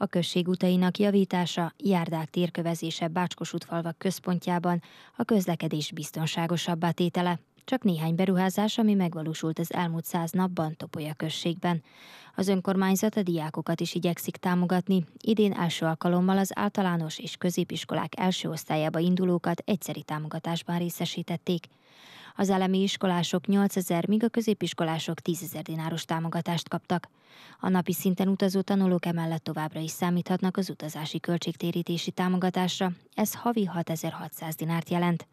A község utainak javítása, járdák térkövezése Bácskos útfalvak központjában a közlekedés biztonságosabbá tétele. Csak néhány beruházás, ami megvalósult az elmúlt száz napban Topolya községben. Az önkormányzat a diákokat is igyekszik támogatni. Idén első alkalommal az általános és középiskolák első osztályába indulókat egyszeri támogatásban részesítették. Az elemi iskolások 8000, míg a középiskolások 10.000 dináros támogatást kaptak. A napi szinten utazó tanulók emellett továbbra is számíthatnak az utazási költségtérítési támogatásra, ez havi 6600 dinárt jelent.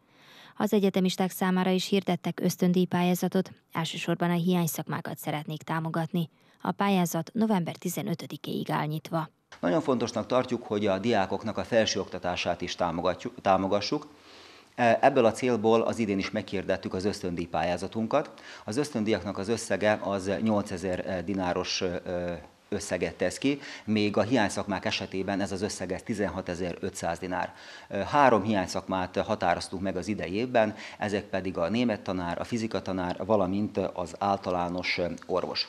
Az egyetemisták számára is hirdettek ösztöndíjpályázatot, elsősorban a hiány szakmákat szeretnék támogatni. A pályázat november 15-éig áll nyitva. Nagyon fontosnak tartjuk, hogy a diákoknak a felsőoktatását is támogassuk, e, Ebből a célból az idén is meghirdettük az ösztöndíjpályázatunkat. Az ösztöndíjaknak az összege az 8000 dináros összeget tesz ki, még a hiányszakmák esetében ez az összeg 16.500 dinár. Három hiányszakmát határoztunk meg az idejében. ezek pedig a német tanár, a fizika tanár, valamint az általános orvos.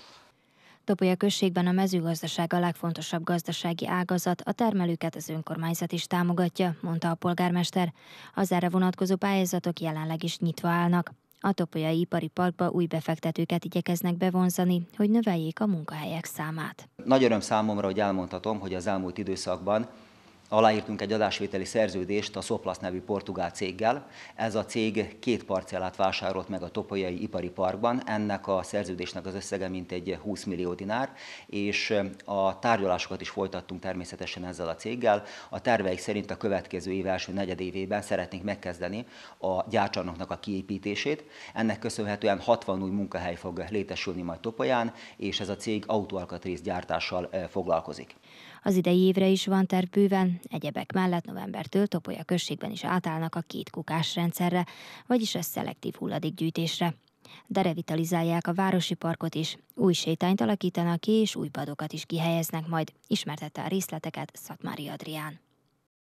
Topolya községben a mezőgazdaság a legfontosabb gazdasági ágazat, a termelőket az önkormányzat is támogatja, mondta a polgármester. Az erre vonatkozó pályázatok jelenleg is nyitva állnak. A Topolyai Ipari Parkba új befektetőket igyekeznek bevonzani, hogy növeljék a munkahelyek számát. Nagy öröm számomra, hogy elmondhatom, hogy az elmúlt időszakban aláírtunk egy adásvételi szerződést a Soplasz nevű portugál céggel. Ez a cég két parcellát vásárolt meg a Topolyai Ipari Parkban, ennek a szerződésnek az összege mintegy 20 millió dinár, és a tárgyalásokat is folytattunk természetesen ezzel a céggel. A terveik szerint a következő év első negyedévében szeretnénk megkezdeni a gyárcsarnoknak a kiépítését. Ennek köszönhetően 60 új munkahely fog létesülni majd Topolyán, és ez a cég autóalkatrész gyártással foglalkozik. Az idei évre is van terv bőven, Egyebek mellett novembertől Topolya községben is átállnak a két kukás rendszerre, vagyis a szelektív hulladékgyűjtésre. De revitalizálják a városi parkot is, új sétányt alakítanak ki, és új padokat is kihelyeznek majd, ismertette a részleteket Szatmári Adrián.